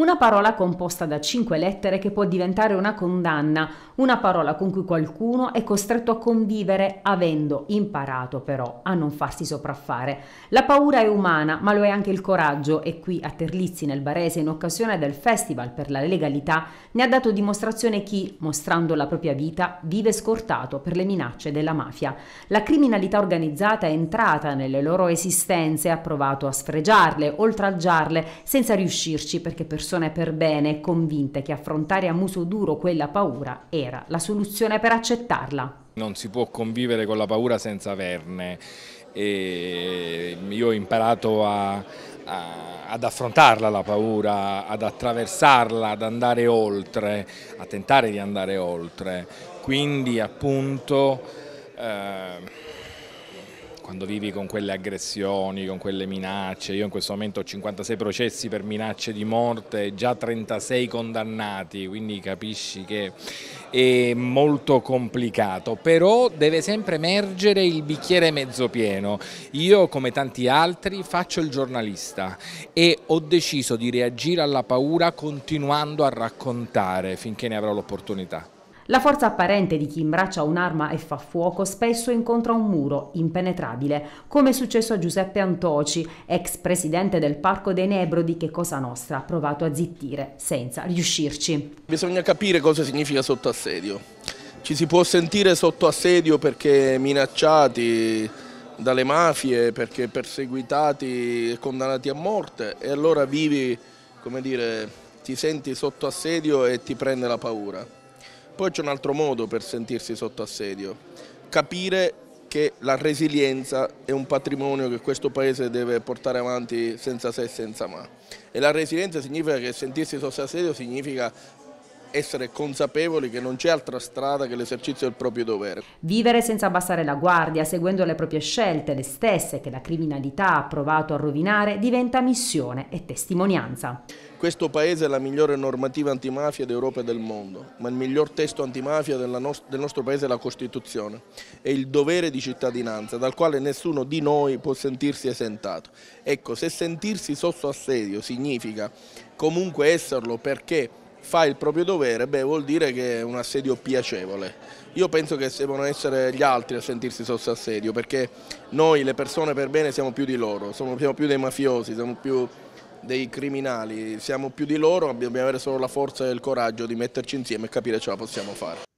Una parola composta da cinque lettere che può diventare una condanna, una parola con cui qualcuno è costretto a convivere avendo imparato però a non farsi sopraffare. La paura è umana, ma lo è anche il coraggio e qui a Terlizzi nel Barese in occasione del Festival per la legalità ne ha dato dimostrazione chi, mostrando la propria vita, vive scortato per le minacce della mafia. La criminalità organizzata è entrata nelle loro esistenze e ha provato a sfregiarle, oltraggiarle, senza riuscirci perché persone persone per bene e convinte che affrontare a muso duro quella paura era la soluzione per accettarla. Non si può convivere con la paura senza averne. E io ho imparato a, a, ad affrontarla la paura, ad attraversarla, ad andare oltre, a tentare di andare oltre. Quindi appunto... Eh, quando vivi con quelle aggressioni, con quelle minacce, io in questo momento ho 56 processi per minacce di morte, già 36 condannati, quindi capisci che è molto complicato, però deve sempre emergere il bicchiere mezzo pieno. Io come tanti altri faccio il giornalista e ho deciso di reagire alla paura continuando a raccontare finché ne avrò l'opportunità. La forza apparente di chi imbraccia un'arma e fa fuoco spesso incontra un muro impenetrabile, come è successo a Giuseppe Antoci, ex presidente del Parco dei Nebro di Che Cosa Nostra, provato a zittire senza riuscirci. Bisogna capire cosa significa sotto assedio. Ci si può sentire sotto assedio perché minacciati, dalle mafie perché perseguitati e condannati a morte e allora vivi, come dire, ti senti sotto assedio e ti prende la paura. Poi c'è un altro modo per sentirsi sotto assedio, capire che la resilienza è un patrimonio che questo paese deve portare avanti senza se e senza ma. E la resilienza significa che sentirsi sotto assedio significa essere consapevoli che non c'è altra strada che l'esercizio del proprio dovere. Vivere senza abbassare la guardia, seguendo le proprie scelte, le stesse che la criminalità ha provato a rovinare, diventa missione e testimonianza. Questo paese è la migliore normativa antimafia d'Europa e del mondo, ma il miglior testo antimafia del nostro paese è la Costituzione, è il dovere di cittadinanza dal quale nessuno di noi può sentirsi esentato. Ecco, se sentirsi sotto assedio significa comunque esserlo perché fa il proprio dovere, beh, vuol dire che è un assedio piacevole. Io penso che devono essere gli altri a sentirsi sotto assedio, perché noi le persone per bene siamo più di loro, siamo più dei mafiosi, siamo più dei criminali, siamo più di loro, dobbiamo avere solo la forza e il coraggio di metterci insieme e capire ce la possiamo fare.